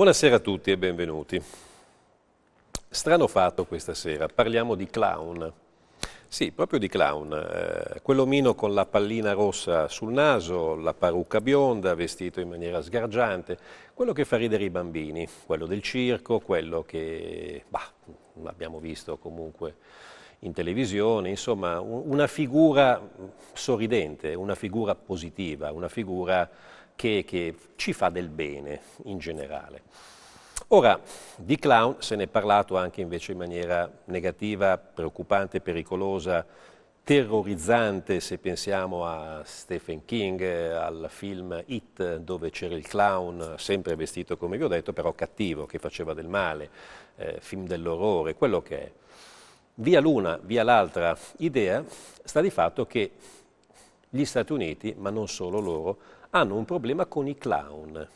Buonasera a tutti e benvenuti. Strano fatto questa sera, parliamo di clown. Sì, proprio di clown. Eh, quell'omino con la pallina rossa sul naso, la parrucca bionda, vestito in maniera sgargiante, quello che fa ridere i bambini, quello del circo, quello che bah, abbiamo visto comunque in televisione, insomma una figura sorridente, una figura positiva, una figura che, che ci fa del bene in generale. Ora, di clown se ne è parlato anche invece in maniera negativa, preoccupante, pericolosa, terrorizzante se pensiamo a Stephen King, al film It dove c'era il clown sempre vestito come vi ho detto però cattivo che faceva del male, eh, film dell'orrore, quello che è via l'una, via l'altra idea, sta di fatto che gli Stati Uniti, ma non solo loro, hanno un problema con i clown.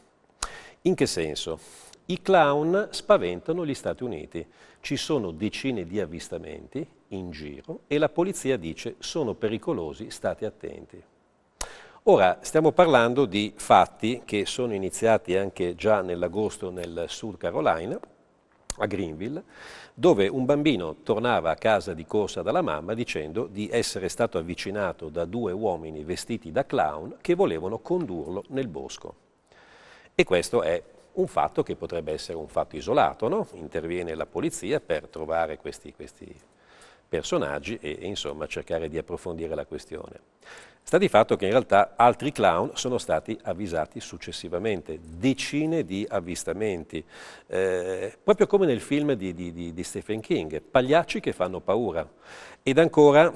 In che senso? I clown spaventano gli Stati Uniti. Ci sono decine di avvistamenti in giro e la polizia dice sono pericolosi, state attenti. Ora, stiamo parlando di fatti che sono iniziati anche già nell'agosto nel South Carolina, a Greenville, dove un bambino tornava a casa di corsa dalla mamma dicendo di essere stato avvicinato da due uomini vestiti da clown che volevano condurlo nel bosco. E questo è un fatto che potrebbe essere un fatto isolato, no? interviene la polizia per trovare questi, questi personaggi e, e insomma cercare di approfondire la questione. Sta di fatto che in realtà altri clown sono stati avvisati successivamente, decine di avvistamenti, eh, proprio come nel film di, di, di, di Stephen King, pagliacci che fanno paura. Ed ancora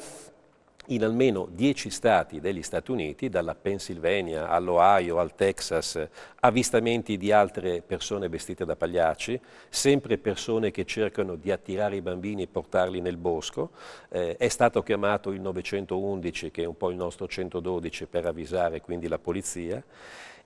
in almeno dieci stati degli Stati Uniti, dalla Pennsylvania all'Ohio, al Texas, avvistamenti di altre persone vestite da pagliacci, sempre persone che cercano di attirare i bambini e portarli nel bosco. Eh, è stato chiamato il 911, che è un po' il nostro 112, per avvisare quindi la polizia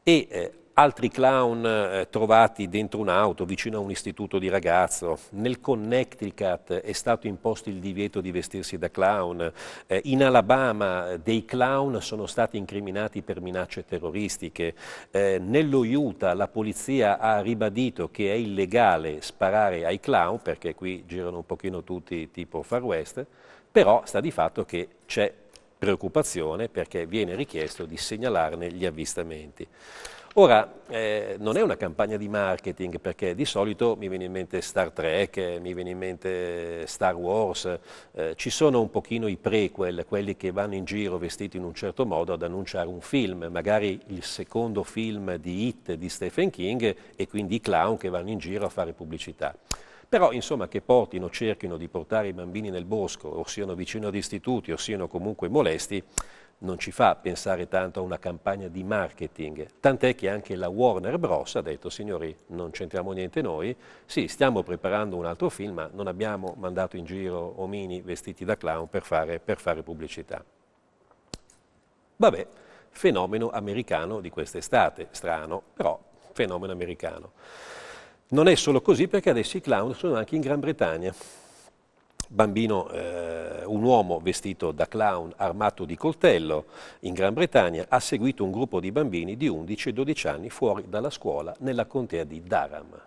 e eh, altri clown eh, trovati dentro un'auto, vicino a un istituto di ragazzo. Nel Connecticut è stato imposto il divieto di vestirsi da clown. Eh, in Alabama eh, dei clown sono stati incriminati per minacce terroristiche. Eh, nello Utah la polizia ha ribadito che è illegale sparare ai clown, perché qui girano un pochino tutti tipo Far West, però sta di fatto che c'è preoccupazione perché viene richiesto di segnalarne gli avvistamenti. Ora, eh, non è una campagna di marketing perché di solito mi viene in mente Star Trek, mi viene in mente Star Wars, eh, ci sono un pochino i prequel, quelli che vanno in giro vestiti in un certo modo ad annunciare un film, magari il secondo film di Hit di Stephen King e quindi i clown che vanno in giro a fare pubblicità però insomma che portino, cerchino di portare i bambini nel bosco o siano vicino ad istituti o siano comunque molesti, non ci fa pensare tanto a una campagna di marketing, tant'è che anche la Warner Bros. ha detto signori non c'entriamo niente noi, sì stiamo preparando un altro film ma non abbiamo mandato in giro omini vestiti da clown per fare, per fare pubblicità. Vabbè, fenomeno americano di quest'estate, strano, però fenomeno americano. Non è solo così perché adesso i clown sono anche in Gran Bretagna bambino, eh, un uomo vestito da clown armato di coltello in Gran Bretagna ha seguito un gruppo di bambini di 11 12 anni fuori dalla scuola nella contea di Durham.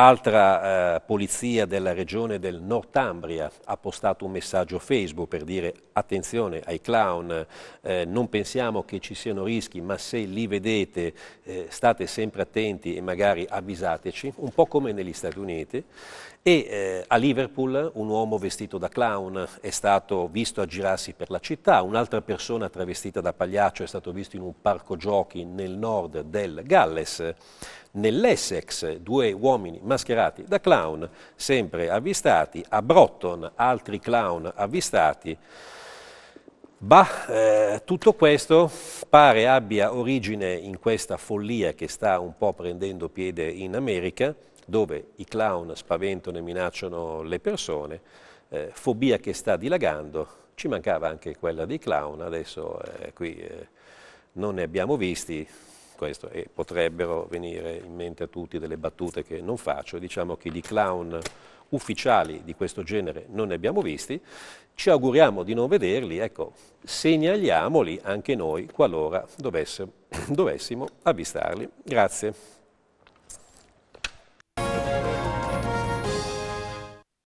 Altra eh, polizia della regione del Northumbria ha postato un messaggio Facebook per dire attenzione ai clown, eh, non pensiamo che ci siano rischi, ma se li vedete eh, state sempre attenti e magari avvisateci, un po' come negli Stati Uniti. E eh, a Liverpool un uomo vestito da clown è stato visto aggirarsi per la città, un'altra persona travestita da pagliaccio è stato visto in un parco giochi nel nord del Galles nell'Essex due uomini mascherati da clown, sempre avvistati, a Broughton altri clown avvistati. Bah, eh, tutto questo pare abbia origine in questa follia che sta un po' prendendo piede in America, dove i clown spaventano e minacciano le persone, eh, fobia che sta dilagando, ci mancava anche quella dei clown, adesso eh, qui eh, non ne abbiamo visti, questo, e potrebbero venire in mente a tutti delle battute che non faccio, diciamo che di clown ufficiali di questo genere non ne abbiamo visti, ci auguriamo di non vederli, ecco, segnaliamoli anche noi qualora dovesse, dovessimo avvistarli. Grazie.